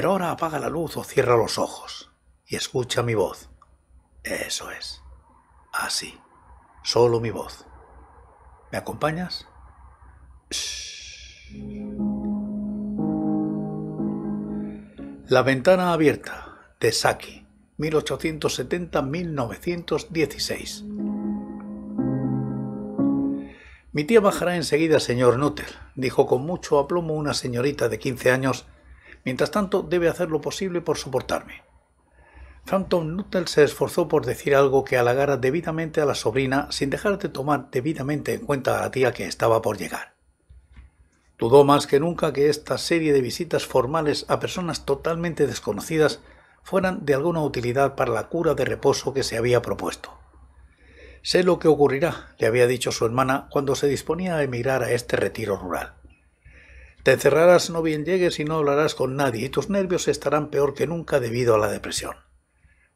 Pero ahora apaga la luz o cierra los ojos y escucha mi voz. Eso es. Así. Solo mi voz. ¿Me acompañas? La ventana abierta de Saki, 1870-1916. Mi tía bajará enseguida, señor Nutter, dijo con mucho aplomo una señorita de 15 años Mientras tanto, debe hacer lo posible por soportarme. Frampton Nuttall se esforzó por decir algo que halagara debidamente a la sobrina sin dejar de tomar debidamente en cuenta a la tía que estaba por llegar. Dudó más que nunca que esta serie de visitas formales a personas totalmente desconocidas fueran de alguna utilidad para la cura de reposo que se había propuesto. Sé lo que ocurrirá, le había dicho su hermana cuando se disponía a emigrar a este retiro rural. Te encerrarás no bien llegues y no hablarás con nadie, y tus nervios estarán peor que nunca debido a la depresión.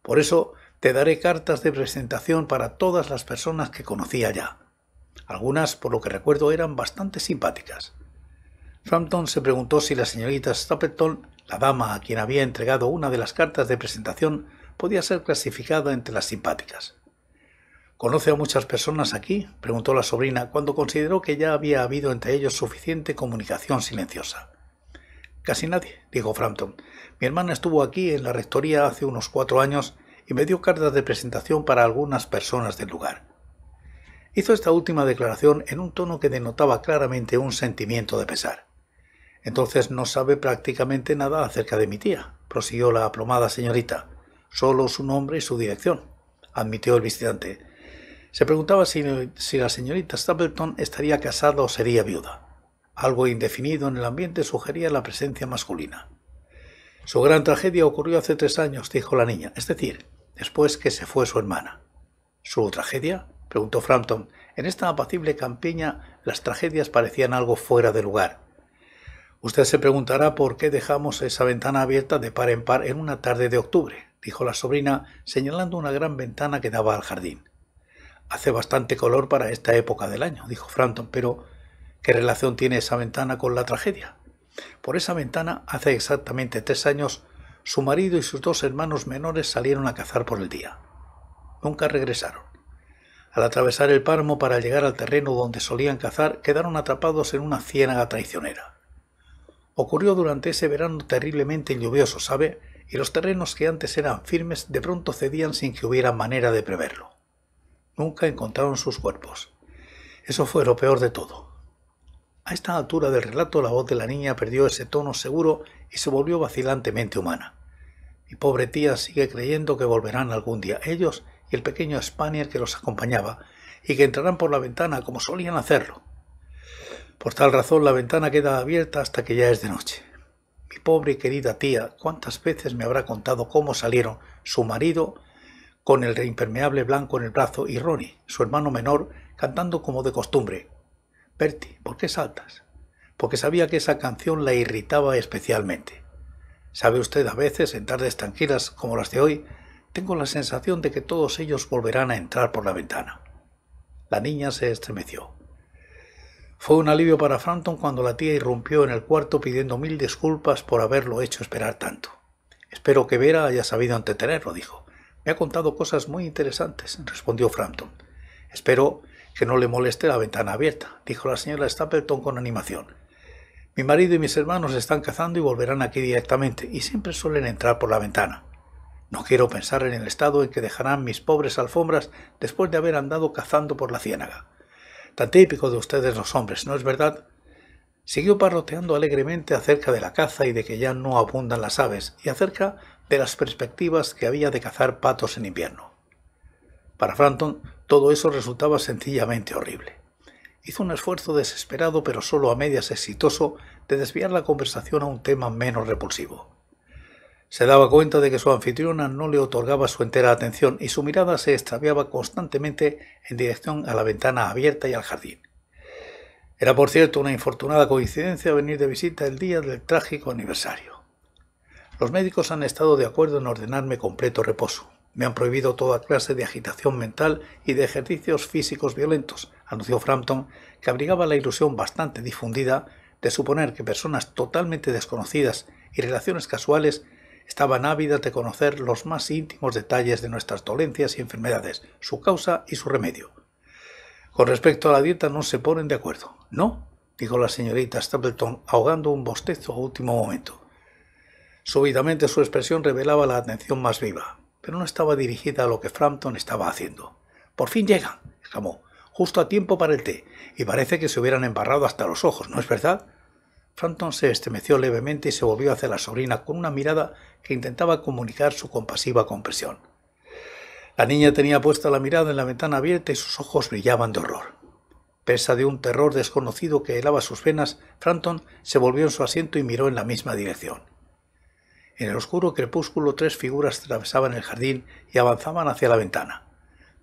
Por eso te daré cartas de presentación para todas las personas que conocía ya. Algunas, por lo que recuerdo, eran bastante simpáticas. Frampton se preguntó si la señorita Stapleton, la dama a quien había entregado una de las cartas de presentación, podía ser clasificada entre las simpáticas. ¿Conoce a muchas personas aquí? preguntó la sobrina cuando consideró que ya había habido entre ellos suficiente comunicación silenciosa. Casi nadie, dijo Frampton. Mi hermana estuvo aquí en la rectoría hace unos cuatro años y me dio cartas de presentación para algunas personas del lugar. Hizo esta última declaración en un tono que denotaba claramente un sentimiento de pesar. Entonces no sabe prácticamente nada acerca de mi tía, prosiguió la aplomada señorita. Solo su nombre y su dirección, admitió el visitante se preguntaba si, la señorita Stapleton estaría casada o sería viuda. Algo indefinido en el ambiente sugería la presencia masculina. Su gran tragedia ocurrió hace tres años, dijo la niña, es decir, después que se fue su hermana. ¿Su tragedia? preguntó Frampton. En esta apacible campiña las tragedias parecían algo fuera de lugar. Usted se preguntará por qué dejamos esa ventana abierta de par en par en una tarde de octubre, dijo la sobrina, señalando una gran ventana que daba al jardín hace bastante color para esta época del año, dijo Frampton, pero ¿qué relación tiene esa ventana con la tragedia? Por esa ventana, hace exactamente tres años, su marido y sus dos hermanos menores salieron a cazar por el día. Nunca regresaron. Al atravesar el páramo para llegar al terreno donde solían cazar, quedaron atrapados en una ciénaga traicionera. Ocurrió durante ese verano terriblemente lluvioso, ¿sabe? Y los terrenos que antes eran firmes de pronto cedían sin que hubiera manera de preverlo. Nunca encontraron sus cuerpos. Eso fue lo peor de todo. A esta altura del relato la voz de la niña perdió ese tono seguro y se volvió vacilantemente humana. Mi pobre tía sigue creyendo que volverán algún día ellos y el pequeño Spaniel que los acompañaba, y que entrarán por la ventana como solían hacerlo. Por tal razón la ventana queda abierta hasta que ya es de noche. Mi pobre y querida tía, cuántas veces me habrá contado cómo salieron su marido con el reimpermeable blanco en el brazo y Ronnie, su hermano menor, cantando como de costumbre. Bertie, ¿por qué saltas? Porque sabía que esa canción la irritaba especialmente. ¿Sabe usted a veces, en tardes tranquilas como las de hoy, tengo la sensación de que todos ellos volverán a entrar por la ventana? La niña se estremeció. Fue un alivio para Frampton cuando la tía irrumpió en el cuarto pidiendo mil disculpas por haberlo hecho esperar tanto. Espero que Vera haya sabido entretenerlo, dijo. Me ha contado cosas muy interesantes, respondió Frampton. Espero que no le moleste la ventana abierta, dijo la señora Stapleton con animación. Mi marido y mis hermanos están cazando y volverán aquí directamente, y siempre suelen entrar por la ventana. No quiero pensar en el estado en que dejarán mis pobres alfombras después de haber andado cazando por la ciénaga. Tan típico de ustedes los hombres, ¿no es verdad? Siguió parroteando alegremente acerca de la caza y de que ya no abundan las aves, y acerca de las perspectivas que había de cazar patos en invierno. Para Franton, todo eso resultaba sencillamente horrible. Hizo un esfuerzo desesperado, pero solo a medias exitoso, de desviar la conversación a un tema menos repulsivo. Se daba cuenta de que su anfitriona no le otorgaba su entera atención y su mirada se extraviaba constantemente en dirección a la ventana abierta y al jardín. Era, por cierto, una infortunada coincidencia venir de visita el día del trágico aniversario. Los médicos han estado de acuerdo en ordenarme completo reposo. Me han prohibido toda clase de agitación mental y de ejercicios físicos violentos, anunció Frampton, que abrigaba la ilusión bastante difundida de suponer que personas totalmente desconocidas y relaciones casuales estaban ávidas de conocer los más íntimos detalles de nuestras dolencias y enfermedades, su causa y su remedio. Con respecto a la dieta no se ponen de acuerdo. No, dijo la señorita Stapleton, ahogando un bostezo a último momento. Súbitamente su expresión revelaba la atención más viva, pero no estaba dirigida a lo que Frampton estaba haciendo. Por fin llegan, exclamó, justo a tiempo para el té, y parece que se hubieran embarrado hasta los ojos, ¿no es verdad? Frampton se estremeció levemente y se volvió hacia la sobrina con una mirada que intentaba comunicar su compasiva compresión. La niña tenía puesta la mirada en la ventana abierta y sus ojos brillaban de horror. Pesa de un terror desconocido que helaba sus venas, Frampton se volvió en su asiento y miró en la misma dirección. En el oscuro crepúsculo tres figuras atravesaban el jardín y avanzaban hacia la ventana.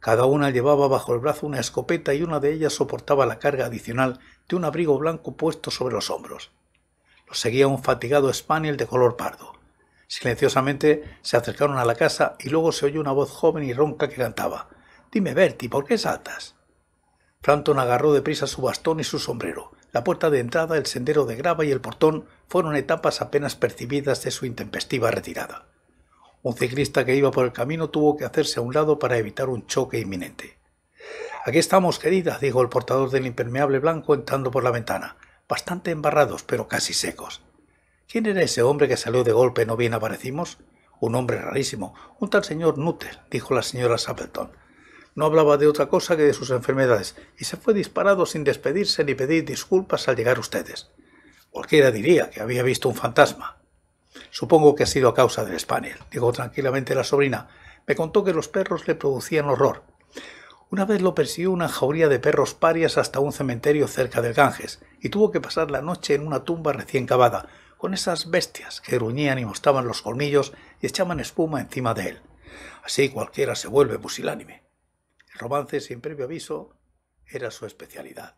Cada una llevaba bajo el brazo una escopeta y una de ellas soportaba la carga adicional de un abrigo blanco puesto sobre los hombros. Los seguía un fatigado spaniel de color pardo. Silenciosamente se acercaron a la casa y luego se oyó una voz joven y ronca que cantaba. Dime, Bertie, ¿por qué saltas? Franton agarró deprisa su bastón y su sombrero. La puerta de entrada, el sendero de grava y el portón fueron etapas apenas percibidas de su intempestiva retirada. Un ciclista que iba por el camino tuvo que hacerse a un lado para evitar un choque inminente. Aquí estamos, querida, dijo el portador del impermeable blanco entrando por la ventana, bastante embarrados pero casi secos. ¿Quién era ese hombre que salió de golpe no bien aparecimos? Un hombre rarísimo, un tal señor Nutter, dijo la señora Sapleton. No hablaba de otra cosa que de sus enfermedades, y se fue disparado sin despedirse ni pedir disculpas al llegar ustedes. Cualquiera diría que había visto un fantasma. Supongo que ha sido a causa del Spaniel, dijo tranquilamente la sobrina. Me contó que los perros le producían horror. Una vez lo persiguió una jauría de perros parias hasta un cementerio cerca del Ganges, y tuvo que pasar la noche en una tumba recién cavada, con esas bestias que gruñían y mostraban los colmillos y echaban espuma encima de él. Así cualquiera se vuelve pusilánime. El romance sin previo aviso era su especialidad.